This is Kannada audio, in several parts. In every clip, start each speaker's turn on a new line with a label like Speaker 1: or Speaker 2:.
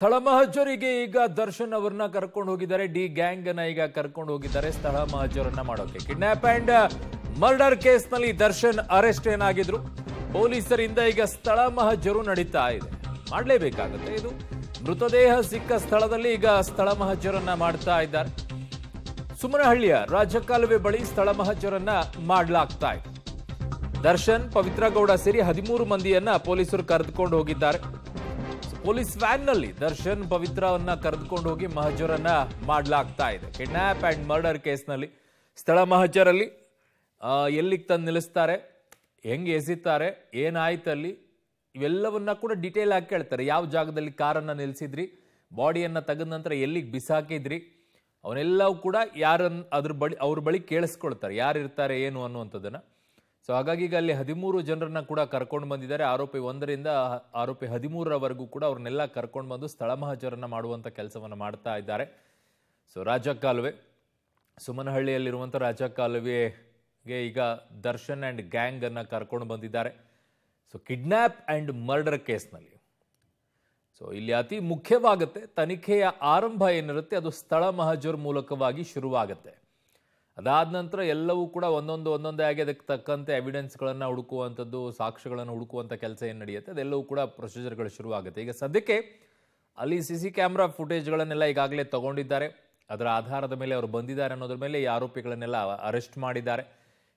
Speaker 1: ಸ್ಥಳ ಮಹಜರಿಗೆ ಈಗ ದರ್ಶನ್ ಅವ್ರನ್ನ ಕರ್ಕೊಂಡು ಹೋಗಿದ್ದಾರೆ ಡಿ ಗ್ಯಾಂಗ್ ಅನ್ನ ಈಗ ಕರ್ಕೊಂಡು ಹೋಗಿದ್ದಾರೆ ಸ್ಥಳ ಮಹಜರನ್ನ ಮಾಡೋಕೆ ಕಿಡ್ನಾಪ್ ಅಂಡ್ ಮರ್ಡರ್ ಕೇಸ್ ನಲ್ಲಿ ದರ್ಶನ್ ಅರೆಸ್ಟ್ ಏನಾಗಿದ್ರು ಪೊಲೀಸರಿಂದ ಈಗ ಸ್ಥಳ ಮಹಜರು ನಡೀತಾ ಇದೆ ಮಾಡಲೇಬೇಕಾಗುತ್ತೆ ಇದು ಮೃತದೇಹ ಸಿಕ್ಕ ಸ್ಥಳದಲ್ಲಿ ಈಗ ಸ್ಥಳ ಮಹಜರನ್ನ ಮಾಡ್ತಾ ಇದ್ದಾರೆ ಸುಮನಹಳ್ಳಿಯ ರಾಜಕಾಲುವೆ ಬಳಿ ಸ್ಥಳ ಮಹಜರನ್ನ ಮಾಡಲಾಗ್ತಾ ಇದೆ ದರ್ಶನ್ ಪವಿತ್ರಗೌಡ ಸೇರಿ ಹದಿಮೂರು ಮಂದಿಯನ್ನ ಪೊಲೀಸರು ಕರೆದುಕೊಂಡು ಹೋಗಿದ್ದಾರೆ ಪೊಲೀಸ್ ವ್ಯಾನ್ನಲ್ಲಿ ದರ್ಶನ್ ಪವಿತ್ರವನ್ನ ಕರೆದುಕೊಂಡು ಹೋಗಿ ಮಹಜರನ್ನ ಮಾಡಲಾಗ್ತಾ ಇದೆ ಕಿಡ್ನಾಪ್ ಆ್ಯಂಡ್ ಮರ್ಡರ್ ಕೇಸ್ನಲ್ಲಿ ಸ್ಥಳ ಮಹಜರಲ್ಲಿ ಎಲ್ಲಿಗೆ ತಂದು ನಿಲ್ಲಿಸ್ತಾರೆ ಹೆಂಗೆ ಎಸಿತಾರೆ ಏನಾಯ್ತು ಅಲ್ಲಿ ಇವೆಲ್ಲವನ್ನ ಕೂಡ ಡಿಟೇಲ್ ಆಗಿ ಕೇಳ್ತಾರೆ ಯಾವ ಜಾಗದಲ್ಲಿ ಕಾರನ್ನು ನಿಲ್ಲಿಸಿದ್ರಿ ಬಾಡಿಯನ್ನು ತೆಗೆದ ನಂತರ ಎಲ್ಲಿಗೆ ಬಿಸಾಕಿದ್ರಿ ಅವನ್ನೆಲ್ಲವೂ ಕೂಡ ಯಾರನ್ನು ಅದ್ರ ಬಳಿ ಅವ್ರ ಬಳಿ ಕೇಳಿಸ್ಕೊಳ್ತಾರೆ ಯಾರಿರ್ತಾರೆ ಏನು ಅನ್ನುವಂಥದ್ದನ್ನು ಸೊ ಹಾಗಾಗಿ ಈಗ ಅಲ್ಲಿ ಹದಿಮೂರು ಜನರನ್ನ ಕೂಡ ಕರ್ಕೊಂಡು ಬಂದಿದ್ದಾರೆ ಆರೋಪಿ ಒಂದರಿಂದ ಆರೋಪಿ ಹದಿಮೂರರವರೆಗೂ ಕೂಡ ಅವ್ರನ್ನೆಲ್ಲ ಕರ್ಕೊಂಡು ಬಂದು ಸ್ಥಳ ಮಹಾಜರನ್ನ ಮಾಡುವಂಥ ಕೆಲಸವನ್ನು ಮಾಡ್ತಾ ಇದ್ದಾರೆ ಸೊ ರಾಜ ಕಾಲುವೆ ಸುಮನಹಳ್ಳಿಯಲ್ಲಿರುವಂಥ ರಾಜ ಕಾಲುವೆಗೆ ಈಗ ದರ್ಶನ್ ಆ್ಯಂಡ್ ಗ್ಯಾಂಗನ್ನು ಕರ್ಕೊಂಡು ಬಂದಿದ್ದಾರೆ ಸೊ ಕಿಡ್ನ್ಯಾಪ್ ಆ್ಯಂಡ್ ಮರ್ಡರ್ ಕೇಸ್ನಲ್ಲಿ ಸೊ ಇಲ್ಲಿ ಅತಿ ಮುಖ್ಯವಾಗುತ್ತೆ ತನಿಖೆಯ ಆರಂಭ ಏನಿರುತ್ತೆ ಅದು ಸ್ಥಳ ಮಹಜರ್ ಮೂಲಕವಾಗಿ ಶುರುವಾಗುತ್ತೆ ಅದಾದ ನಂತರ ಎಲ್ಲವೂ ಕೂಡ ಒಂದೊಂದು ಒಂದೊಂದೇ ಆಗಿ ಅದಕ್ಕೆ ತಕ್ಕಂತೆ ಎವಿಡೆನ್ಸ್ಗಳನ್ನು ಹುಡುಕುವಂಥದ್ದು ಸಾಕ್ಷ್ಯಗಳನ್ನು ಹುಡುಕುವಂಥ ಕೆಲಸ ಏನು ನಡೆಯುತ್ತೆ ಅದೆಲ್ಲವೂ ಕೂಡ ಪ್ರೊಸೀಜರ್ಗಳು ಶುರುವಾಗುತ್ತೆ ಈಗ ಸದ್ಯಕ್ಕೆ ಅಲ್ಲಿ ಸಿ ಸಿ ಕ್ಯಾಮ್ರಾ ಫುಟೇಜ್ಗಳನ್ನೆಲ್ಲ ಈಗಾಗಲೇ ತಗೊಂಡಿದ್ದಾರೆ ಅದರ ಆಧಾರದ ಮೇಲೆ ಅವರು ಬಂದಿದ್ದಾರೆ ಅನ್ನೋದ್ರ ಮೇಲೆ ಈ ಆರೋಪಿಗಳನ್ನೆಲ್ಲ ಅರೆಸ್ಟ್ ಮಾಡಿದ್ದಾರೆ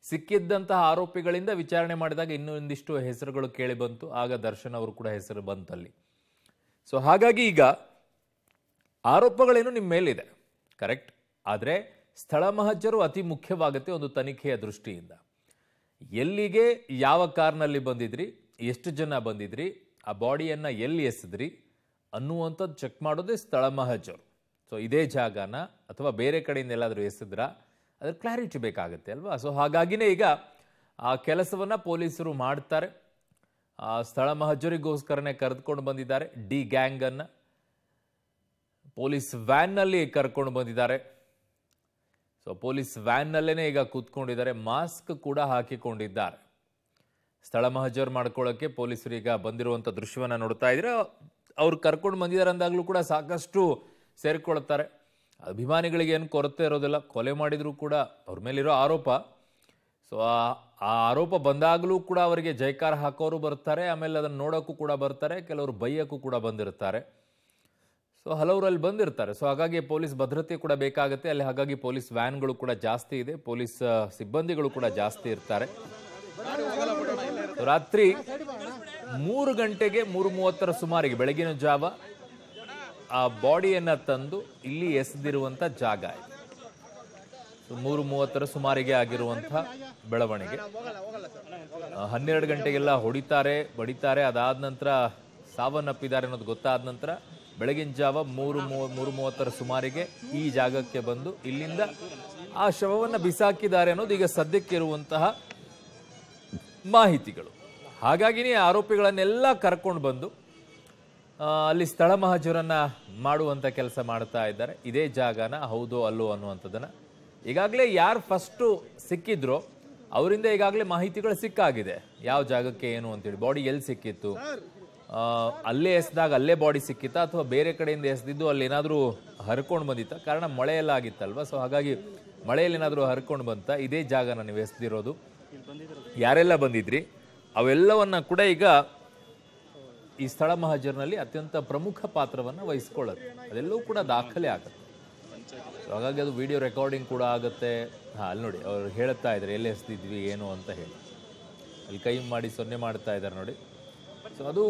Speaker 1: ಸಿಕ್ಕಿದ್ದಂತಹ ಆರೋಪಿಗಳಿಂದ ವಿಚಾರಣೆ ಮಾಡಿದಾಗ ಇನ್ನೂ ಒಂದಿಷ್ಟು ಹೆಸರುಗಳು ಕೇಳಿ ಬಂತು ಆಗ ದರ್ಶನ್ ಅವರು ಕೂಡ ಹೆಸರು ಬಂತಲ್ಲಿ ಸೊ ಹಾಗಾಗಿ ಈಗ ಆರೋಪಗಳೇನು ನಿಮ್ಮ ಮೇಲಿದೆ ಕರೆಕ್ಟ್ ಆದರೆ ಸ್ಥಳ ಮಹಜರು ಅತಿ ಮುಖ್ಯವಾಗುತ್ತೆ ಒಂದು ತನಿಖೆಯ ದೃಷ್ಟಿಯಿಂದ ಎಲ್ಲಿಗೆ ಯಾವ ಕಾರ್ನಲ್ಲಿ ಬಂದಿದ್ರಿ ಎಷ್ಟು ಜನ ಬಂದಿದ್ರಿ ಆ ಬಾಡಿಯನ್ನು ಎಲ್ಲಿ ಎಸೆದ್ರಿ ಅನ್ನುವಂಥದ್ದು ಚೆಕ್ ಮಾಡೋದೇ ಸ್ಥಳ ಮಹಜರು ಸೊ ಇದೇ ಜಾಗನ ಅಥವಾ ಬೇರೆ ಕಡೆಯಿಂದ ಎಲ್ಲಾದರೂ ಎಸೆದ್ರ ಅದ್ರ ಕ್ಲಾರಿಟಿ ಬೇಕಾಗುತ್ತೆ ಅಲ್ವಾ ಸೊ ಹಾಗಾಗಿನೇ ಈಗ ಆ ಕೆಲಸವನ್ನು ಪೊಲೀಸರು ಮಾಡ್ತಾರೆ ಆ ಸ್ಥಳ ಮಹಜರಿಗೋಸ್ಕರನೇ ಕರೆದುಕೊಂಡು ಬಂದಿದ್ದಾರೆ ಡಿ ಗ್ಯಾಂಗನ್ನು ಪೊಲೀಸ್ ವ್ಯಾನ್ನಲ್ಲಿ ಕರ್ಕೊಂಡು ಬಂದಿದ್ದಾರೆ ಸೊ ಪೊಲೀಸ್ ವ್ಯಾನ್ನಲ್ಲೇ ಈಗ ಕೂತ್ಕೊಂಡಿದ್ದಾರೆ ಮಾಸ್ಕ್ ಕೂಡ ಹಾಕಿಕೊಂಡಿದ್ದಾರೆ ಸ್ಥಳ ಮಹಜರ್ ಮಾಡ್ಕೊಳ್ಳೋಕ್ಕೆ ಪೊಲೀಸರು ಈಗ ಬಂದಿರುವಂಥ ದೃಶ್ಯವನ್ನು ನೋಡ್ತಾ ಇದ್ರೆ ಅವ್ರು ಕರ್ಕೊಂಡು ಬಂದಿದ್ದಾರೆ ಅಂದಾಗಲೂ ಕೂಡ ಸಾಕಷ್ಟು ಸೇರಿಕೊಳ್ತಾರೆ ಅಭಿಮಾನಿಗಳಿಗೆ ಏನು ಕೊರತೆ ಇರೋದಿಲ್ಲ ಕೊಲೆ ಮಾಡಿದರೂ ಕೂಡ ಅವ್ರ ಮೇಲಿರೋ ಆರೋಪ ಸೊ ಆ ಆರೋಪ ಬಂದಾಗಲೂ ಕೂಡ ಅವರಿಗೆ ಜೈಕಾರ ಹಾಕೋರು ಬರ್ತಾರೆ ಆಮೇಲೆ ಅದನ್ನು ನೋಡೋಕ್ಕೂ ಕೂಡ ಬರ್ತಾರೆ ಕೆಲವರು ಬೈಯೋಕ್ಕೂ ಕೂಡ ಬಂದಿರ್ತಾರೆ ಸೊ ಹಲವರಲ್ಲಿ ಬಂದಿರ್ತಾರೆ ಸೊ ಹಾಗಾಗಿ ಪೊಲೀಸ್ ಭದ್ರತೆ ಕೂಡ ಬೇಕಾಗುತ್ತೆ ಅಲ್ಲಿ ಹಾಗಾಗಿ ಪೊಲೀಸ್ ವ್ಯಾನ್ಗಳು ಕೂಡ ಜಾಸ್ತಿ ಇದೆ ಪೊಲೀಸ್ ಸಿಬ್ಬಂದಿಗಳು ಕೂಡ ಜಾಸ್ತಿ ಇರ್ತಾರೆ ರಾತ್ರಿ ಮೂರು ಗಂಟೆಗೆ ಮೂರು ಮೂವತ್ತರ ಸುಮಾರಿಗೆ ಬೆಳಗಿನ ಜಾವ ಆ ಬಾಡಿಯನ್ನ ತಂದು ಇಲ್ಲಿ ಎಸೆದಿರುವಂಥ ಜಾಗ ಮೂರು ಮೂವತ್ತರ ಸುಮಾರಿಗೆ ಆಗಿರುವಂಥ ಬೆಳವಣಿಗೆ ಹನ್ನೆರಡು ಗಂಟೆಗೆಲ್ಲ ಹೊಡಿತಾರೆ ಬಡಿತಾರೆ ಅದಾದ ನಂತರ ಸಾವನ್ನಪ್ಪಿದ್ದಾರೆ ಅನ್ನೋದು ಗೊತ್ತಾದ ನಂತರ ಬೆಳಗಿನ ಜಾವ ಮೂರು ಮೂರು ಮೂವತ್ತರ ಸುಮಾರಿಗೆ ಈ ಜಾಗಕ್ಕೆ ಬಂದು ಇಲ್ಲಿಂದ ಆ ಶವವನ್ನು ಬಿಸಾಕಿದ್ದಾರೆ ಅನ್ನೋದು ಈಗ ಸದ್ಯಕ್ಕೆ ಇರುವಂತಹ ಮಾಹಿತಿಗಳು ಹಾಗಾಗಿನೇ ಆರೋಪಿಗಳನ್ನೆಲ್ಲ ಕರ್ಕೊಂಡು ಬಂದು ಅಲ್ಲಿ ಸ್ಥಳ ಮಹಜರನ್ನ ಮಾಡುವಂಥ ಕೆಲಸ ಮಾಡ್ತಾ ಇದ್ದಾರೆ ಇದೇ ಜಾಗನ ಹೌದೋ ಅಲ್ಲೋ ಅನ್ನುವಂಥದ್ದನ್ನು ಈಗಾಗಲೇ ಯಾರು ಫಸ್ಟು ಸಿಕ್ಕಿದ್ರೋ ಅವರಿಂದ ಈಗಾಗಲೇ ಮಾಹಿತಿಗಳು ಸಿಕ್ಕಾಗಿದೆ ಯಾವ ಜಾಗಕ್ಕೆ ಏನು ಅಂತೇಳಿ ಬಾಡಿ ಎಲ್ಲಿ ಸಿಕ್ಕಿತ್ತು ಅಲ್ಲೇ ಎಸ್ದಾಗ ಅಲ್ಲೇ ಬಾಡಿ ಸಿಕ್ಕಿತ್ತಾ ಅಥವಾ ಬೇರೆ ಕಡೆಯಿಂದ ಎಸ್ದಿದ್ದು ಅಲ್ಲಿ ಏನಾದರೂ ಹರ್ಕೊಂಡು ಬಂದಿತ್ತ ಕಾರಣ ಮಳೆ ಎಲ್ಲ ಆಗಿತ್ತಲ್ವ ಸೊ ಹಾಗಾಗಿ ಮಳೆಯಲ್ಲಿ ಏನಾದರೂ ಹರ್ಕೊಂಡು ಬಂತ ಇದೇ ಜಾಗನ ನೀವು ಎಸ್ದಿರೋದು ಯಾರೆಲ್ಲ ಬಂದಿದ್ರಿ ಅವೆಲ್ಲವನ್ನ ಕೂಡ ಈಗ ಈ ಸ್ಥಳ ಮಹಾಜರ್ನಲ್ಲಿ ಅತ್ಯಂತ ಪ್ರಮುಖ ಪಾತ್ರವನ್ನು ವಹಿಸ್ಕೊಳ್ಳೋದು ಅದೆಲ್ಲವೂ ಕೂಡ ದಾಖಲೆ ಆಗುತ್ತೆ ಹಾಗಾಗಿ ಅದು ವಿಡಿಯೋ ರೆಕಾರ್ಡಿಂಗ್ ಕೂಡ ಆಗುತ್ತೆ ಹಾಂ ಅಲ್ಲಿ ನೋಡಿ ಅವ್ರು ಹೇಳುತ್ತಾ ಇದ್ದಾರೆ ಎಲ್ಲಿ ಎಸ್ದಿದ್ವಿ ಏನು ಅಂತ ಹೇಳಿ ಅಲ್ಲಿ ಕೈ ಮಾಡಿ ಸೊನ್ನೆ ಮಾಡ್ತಾ ಇದ್ದಾರೆ ನೋಡಿ ಸೊ ಅದು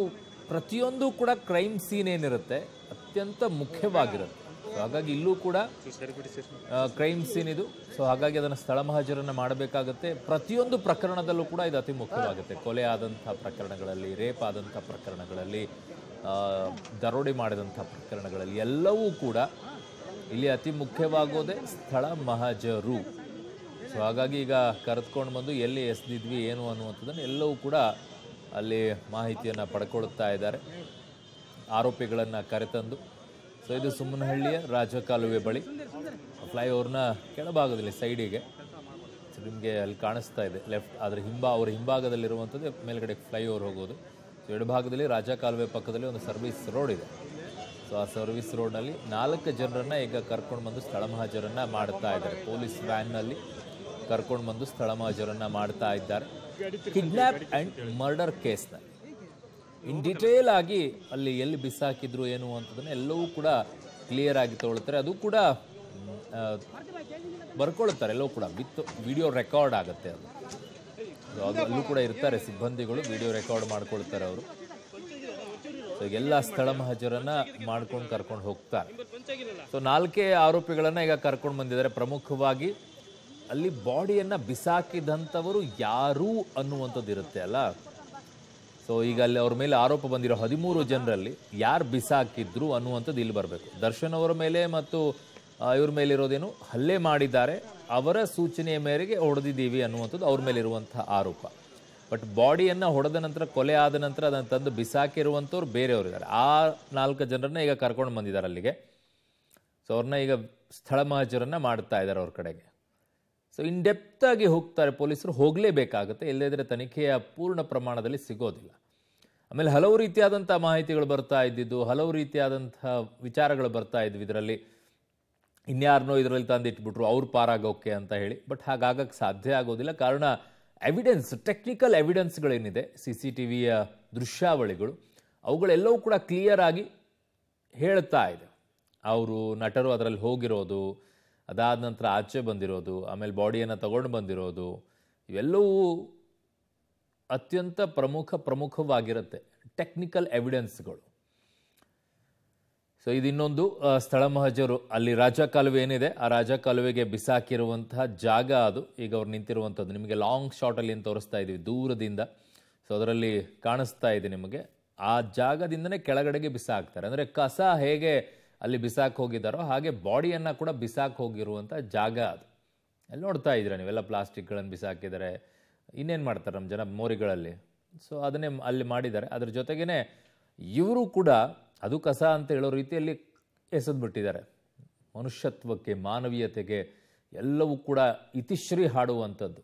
Speaker 1: ಪ್ರತಿಯೊಂದು ಕೂಡ ಕ್ರೈಮ್ ಸೀನ್ ಏನಿರುತ್ತೆ ಅತ್ಯಂತ ಮುಖ್ಯವಾಗಿರುತ್ತೆ ಸೊ ಹಾಗಾಗಿ ಇಲ್ಲೂ ಕೂಡ ಕ್ರೈಮ್ ಸೀನ್ ಇದು ಸೊ ಹಾಗಾಗಿ ಅದನ್ನು ಸ್ಥಳ ಮಹಜರನ್ನು ಮಾಡಬೇಕಾಗುತ್ತೆ ಪ್ರತಿಯೊಂದು ಪ್ರಕರಣದಲ್ಲೂ ಕೂಡ ಇದು ಅತಿ ಮುಖ್ಯವಾಗುತ್ತೆ ಕೊಲೆ ಆದಂಥ ಪ್ರಕರಣಗಳಲ್ಲಿ ರೇಪ್ ಆದಂಥ ಪ್ರಕರಣಗಳಲ್ಲಿ ದರೋಡಿ ಮಾಡಿದಂಥ ಪ್ರಕರಣಗಳಲ್ಲಿ ಎಲ್ಲವೂ ಕೂಡ ಇಲ್ಲಿ ಅತಿ ಮುಖ್ಯವಾಗೋದೇ ಸ್ಥಳ ಮಹಜರು ಸೊ ಹಾಗಾಗಿ ಈಗ ಕರೆದುಕೊಂಡು ಬಂದು ಎಲ್ಲಿ ಎಸ್ದಿದ್ವಿ ಏನು ಅನ್ನುವಂಥದ್ದನ್ನು ಎಲ್ಲವೂ ಕೂಡ ಅಲ್ಲಿ ಮಾಹಿತಿಯನ್ನು ಪಡ್ಕೊಳ್ತಾ ಇದ್ದಾರೆ ಆರೋಪಿಗಳನ್ನು ಕರೆತಂದು ಸೊ ಇದು ಸುಮ್ಮನಹಳ್ಳಿಯ ರಾಜಕಾಲುವೆ ಬಳಿ ಫ್ಲೈಓವರ್ನ ಕೆಳಭಾಗದಲ್ಲಿ ಸೈಡಿಗೆ ನಿಮಗೆ ಅಲ್ಲಿ ಕಾಣಿಸ್ತಾ ಇದೆ ಲೆಫ್ಟ್ ಅದರ ಹಿಂಬ ಅವರ ಹಿಂಭಾಗದಲ್ಲಿರುವಂಥದ್ದು ಮೇಲ್ಗಡೆ ಫ್ಲೈಓವರ್ ಹೋಗೋದು ಸೊ ಎಡಭಾಗದಲ್ಲಿ ರಾಜಕಾಲುವೆ ಪಕ್ಕದಲ್ಲಿ ಒಂದು ಸರ್ವಿಸ್ ರೋಡ್ ಇದೆ ಸೊ ಆ ಸರ್ವಿಸ್ ರೋಡ್ನಲ್ಲಿ ನಾಲ್ಕು ಜನರನ್ನು ಈಗ ಕರ್ಕೊಂಡು ಬಂದು ಸ್ಥಳ ಮಹಾಜರನ್ನು ಮಾಡ್ತಾ ಇದ್ದಾರೆ ಪೊಲೀಸ್ ವ್ಯಾನ್ನಲ್ಲಿ ಕರ್ಕೊಂಡು ಬಂದು ಸ್ಥಳ ಮಹಜರನ್ನು ಮಾಡ್ತಾ ಇದ್ದಾರೆ ಕಿಡ್ನಾಪ್ ಆ್ಯಂಡ್ ಮರ್ಡರ್ ಕೇಸ್ನ ಇನ್ ಡಿಟೇಲ್ ಆಗಿ ಅಲ್ಲಿ ಎಲ್ಲಿ ಬಿಸಾಕಿದ್ರು ಏನು ಅಂತದನ್ನ ಎಲ್ಲವೂ ಕೂಡ ಕ್ಲಿಯರ್ ಆಗಿ ತೊಗೊಳ್ತಾರೆ ಅದು ಕೂಡ ಬರ್ಕೊಳ್ತಾರೆ ಎಲ್ಲವೂ ಕೂಡ ವಿತ್ ವಿಡಿಯೋ ರೆಕಾರ್ಡ್ ಆಗುತ್ತೆ ಅದು ಅದು ಅಲ್ಲೂ ಕೂಡ ಇರ್ತಾರೆ ಸಿಬ್ಬಂದಿಗಳು ವಿಡಿಯೋ ರೆಕಾರ್ಡ್ ಮಾಡ್ಕೊಳ್ತಾರೆ ಅವರು ಎಲ್ಲ ಸ್ಥಳ ಮಹಜರನ್ನ ಮಾಡ್ಕೊಂಡು ಕರ್ಕೊಂಡು ಹೋಗ್ತಾರೆ ಸೊ ನಾಲ್ಕೇ ಆರೋಪಿಗಳನ್ನ ಈಗ ಕರ್ಕೊಂಡು ಬಂದಿದ್ದಾರೆ ಪ್ರಮುಖವಾಗಿ ಅಲ್ಲಿ ಬಾಡಿಯನ್ನು ಬಿಸಾಕಿದಂಥವರು ಯಾರು ಅನ್ನುವಂಥದ್ದು ಇರುತ್ತೆ ಅಲ್ಲ ಸೊ ಈಗ ಅಲ್ಲಿ ಅವ್ರ ಮೇಲೆ ಆರೋಪ ಬಂದಿರೋ ಹದಿಮೂರು ಜನರಲ್ಲಿ ಯಾರು ಬಿಸಾಕಿದ್ರು ಅನ್ನುವಂಥದ್ದು ಇಲ್ಲಿ ಬರಬೇಕು ದರ್ಶನ್ ಅವರ ಮೇಲೆ ಮತ್ತು ಇವ್ರ ಮೇಲೆ ಇರೋದೇನು ಹಲ್ಲೆ ಮಾಡಿದ್ದಾರೆ ಅವರ ಸೂಚನೆಯ ಮೇರೆಗೆ ಹೊಡೆದಿದ್ದೀವಿ ಅನ್ನುವಂಥದ್ದು ಅವ್ರ ಮೇಲೆ ಇರುವಂಥ ಆರೋಪ ಬಟ್ ಬಾಡಿಯನ್ನು ಹೊಡೆದ ನಂತರ ಕೊಲೆ ಆದ ನಂತರ ಅದನ್ನು ತಂದು ಬಿಸಾಕಿರುವಂಥವ್ರು ಬೇರೆಯವರಿದ್ದಾರೆ ಆ ನಾಲ್ಕು ಜನರನ್ನ ಈಗ ಕರ್ಕೊಂಡು ಬಂದಿದ್ದಾರೆ ಅಲ್ಲಿಗೆ ಸೊ ಅವ್ರನ್ನ ಈಗ ಸ್ಥಳ ಮಹಜರನ್ನ ಮಾಡ್ತಾ ಇದ್ದಾರೆ ಅವ್ರ ಕಡೆಗೆ ಸೊ ಇನ್ ಡೆಪ್ತ್ ಆಗಿ ಹೋಗ್ತಾರೆ ಪೊಲೀಸರು ಹೋಗಲೇಬೇಕಾಗುತ್ತೆ ಇಲ್ಲದಿದ್ದರೆ ತನಿಖೆಯ ಪೂರ್ಣ ಪ್ರಮಾಣದಲ್ಲಿ ಸಿಗೋದಿಲ್ಲ ಆಮೇಲೆ ಹಲವು ರೀತಿಯಾದಂಥ ಮಾಹಿತಿಗಳು ಬರ್ತಾ ಇದ್ದಿದ್ದು ಹಲವು ರೀತಿಯಾದಂಥ ವಿಚಾರಗಳು ಬರ್ತಾ ಇದ್ವು ಇದರಲ್ಲಿ ಇನ್ಯಾರನ್ನೋ ಇದರಲ್ಲಿ ತಂದಿಟ್ಬಿಟ್ರು ಅವ್ರು ಪಾರಾಗೋಕೆ ಅಂತ ಹೇಳಿ ಬಟ್ ಹಾಗಾಗಕ್ಕೆ ಸಾಧ್ಯ ಆಗೋದಿಲ್ಲ ಕಾರಣ ಎವಿಡೆನ್ಸ್ ಟೆಕ್ನಿಕಲ್ ಎವಿಡೆನ್ಸ್ಗಳೇನಿದೆ ಸಿ ಸಿ ಟಿ ವಿಯ ದೃಶ್ಯಾವಳಿಗಳು ಅವುಗಳೆಲ್ಲವೂ ಕೂಡ ಕ್ಲಿಯರ್ ಆಗಿ ಹೇಳ್ತಾ ಇದೆ ಅವರು ನಟರು ಅದರಲ್ಲಿ ಹೋಗಿರೋದು ಅದಾದ ನಂತರ ಆಚೆ ಬಂದಿರೋದು ಆಮೇಲೆ ಬಾಡಿಯನ್ನು ತಗೊಂಡು ಬಂದಿರೋದು ಇವೆಲ್ಲವೂ ಅತ್ಯಂತ ಪ್ರಮುಖ ಪ್ರಮುಖವಾಗಿರುತ್ತೆ ಟೆಕ್ನಿಕಲ್ ಎವಿಡೆನ್ಸ್ಗಳು ಸೊ ಇದು ಇನ್ನೊಂದು ಸ್ಥಳ ಮಹಜರು ಅಲ್ಲಿ ರಾಜ ಕಾಲುವೆ ಏನಿದೆ ಆ ರಾಜ ಕಾಲುವೆಗೆ ಬಿಸಾಕಿರುವಂತಹ ಜಾಗ ಅದು ಈಗ ಅವ್ರು ನಿಂತಿರುವಂಥದ್ದು ನಿಮಗೆ ಲಾಂಗ್ ಶಾರ್ಟಲ್ಲಿ ಏನು ತೋರಿಸ್ತಾ ಇದ್ದೀವಿ ದೂರದಿಂದ ಸೊ ಅದರಲ್ಲಿ ಕಾಣಿಸ್ತಾ ಇದೆ ನಿಮಗೆ ಆ ಜಾಗದಿಂದನೇ ಕೆಳಗಡೆಗೆ ಬಿಸಾಕ್ತಾರೆ ಅಂದರೆ ಕಸ ಹೇಗೆ ಅಲ್ಲಿ ಬಿಸಾಕ್ ಹೋಗಿದ್ದಾರೋ ಹಾಗೆ ಬಾಡಿಯನ್ನು ಕೂಡ ಬಿಸಾಕ್ ಹೋಗಿರುವಂಥ ಜಾಗ ಅದು ಅಲ್ಲಿ ನೋಡ್ತಾ ಇದ್ದೀರಾ ನೀವೆಲ್ಲ ಪ್ಲಾಸ್ಟಿಕ್ಗಳನ್ನು ಬಿಸಾಕಿದ್ದಾರೆ ಇನ್ನೇನು ಮಾಡ್ತಾರೆ ನಮ್ಮ ಜನ ಮೋರಿಗಳಲ್ಲಿ ಸೊ ಅದನ್ನೇ ಅಲ್ಲಿ ಮಾಡಿದ್ದಾರೆ ಅದ್ರ ಜೊತೆಗೇನೆ ಇವರು ಕೂಡ ಅದು ಕಸ ಅಂತ ಹೇಳೋ ರೀತಿಯಲ್ಲಿ ಎಸೆದ್ಬಿಟ್ಟಿದ್ದಾರೆ ಮನುಷ್ಯತ್ವಕ್ಕೆ ಮಾನವೀಯತೆಗೆ ಎಲ್ಲವೂ ಕೂಡ ಇತಿಶ್ರೀ ಹಾಡುವಂಥದ್ದು